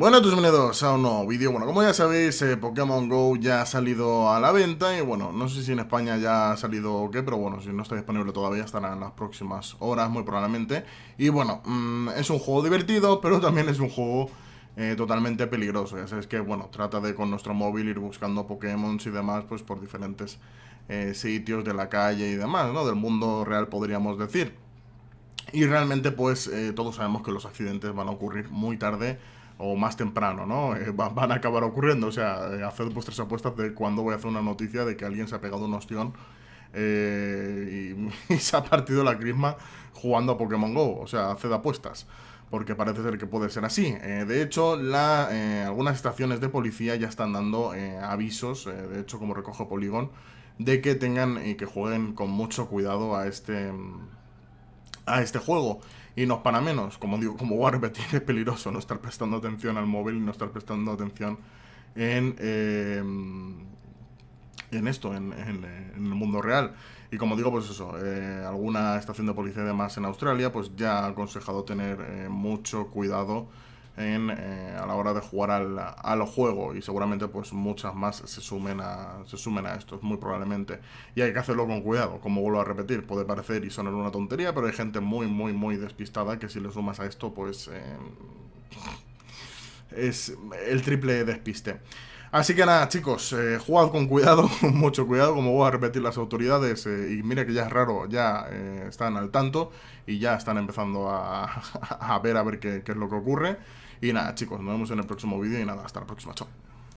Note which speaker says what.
Speaker 1: Bueno, tus bienvenidos a un nuevo vídeo. Bueno, como ya sabéis, eh, Pokémon GO ya ha salido a la venta y bueno, no sé si en España ya ha salido o qué, pero bueno, si no está disponible todavía estará en las próximas horas, muy probablemente. Y bueno, mm, es un juego divertido, pero también es un juego eh, totalmente peligroso. Ya sabéis que, bueno, trata de con nuestro móvil ir buscando Pokémon y demás, pues por diferentes eh, sitios de la calle y demás, ¿no? Del mundo real podríamos decir. Y realmente, pues, todos sabemos que los accidentes van a ocurrir muy tarde o más temprano, ¿no? Eh, van a acabar ocurriendo. O sea, eh, haced vuestras apuestas de cuándo voy a hacer una noticia de que alguien se ha pegado un ostión eh, y, se ha partido la crisma jugando a Pokémon Go. O sea, haced apuestas. Porque parece ser que puede ser así. de hecho, algunas estaciones de policía ya están dando avisos, de hecho, como recoge Polygon, de que tengan y que jueguen con mucho cuidado a este. Mm, a este juego y nos para menos. Como digo, como voy a repetir, es peligroso no estar prestando atención al móvil y no estar prestando atención en, em, en esto, en, el mundo real. Y como digo, pues eso, eh, alguna estación de policía y demás en Australia, pues ya ha aconsejado tener eh, mucho cuidado eh, a la hora de jugar al, al, juego y seguramente pues muchas más se sumen, a, se sumen a esto, muy probablemente. Y hay que hacerlo con cuidado, como vuelvo a repetir, puede parecer y sonar una tontería, pero hay gente muy, muy, muy despistada que si le sumas a esto pues eh, es el triple despiste. Así que nada, chicos, eh, jugad con cuidado, con mucho cuidado, como voy a repetir las autoridades, eh, y mira que ya es raro, ya eh, están al tanto y ya están empezando a, ver a ver qué, qué es lo que ocurre. Y nada, chicos, nos vemos en el próximo vídeo y nada, hasta la próxima, chao.